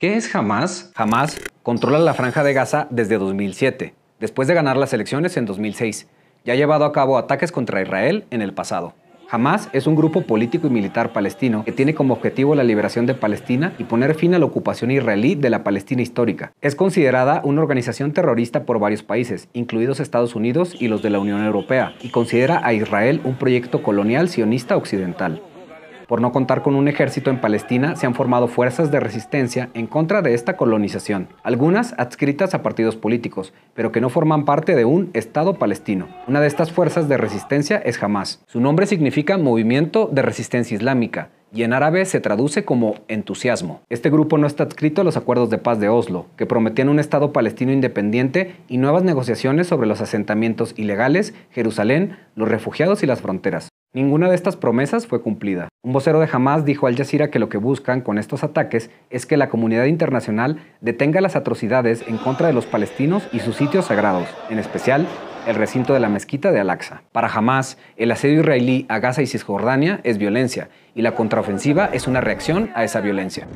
¿Qué es Hamas? Hamas controla la franja de Gaza desde 2007, después de ganar las elecciones en 2006, ya ha llevado a cabo ataques contra Israel en el pasado. Hamas es un grupo político y militar palestino que tiene como objetivo la liberación de Palestina y poner fin a la ocupación israelí de la Palestina histórica. Es considerada una organización terrorista por varios países, incluidos Estados Unidos y los de la Unión Europea, y considera a Israel un proyecto colonial sionista occidental. Por no contar con un ejército en Palestina, se han formado fuerzas de resistencia en contra de esta colonización, algunas adscritas a partidos políticos, pero que no forman parte de un Estado palestino. Una de estas fuerzas de resistencia es Hamas. Su nombre significa Movimiento de Resistencia Islámica, y en árabe se traduce como entusiasmo. Este grupo no está adscrito a los acuerdos de paz de Oslo, que prometían un Estado palestino independiente y nuevas negociaciones sobre los asentamientos ilegales, Jerusalén, los refugiados y las fronteras. Ninguna de estas promesas fue cumplida. Un vocero de Hamas dijo al Jazeera que lo que buscan con estos ataques es que la comunidad internacional detenga las atrocidades en contra de los palestinos y sus sitios sagrados, en especial el recinto de la mezquita de Al-Aqsa. Para Hamas, el asedio israelí a Gaza y Cisjordania es violencia y la contraofensiva es una reacción a esa violencia.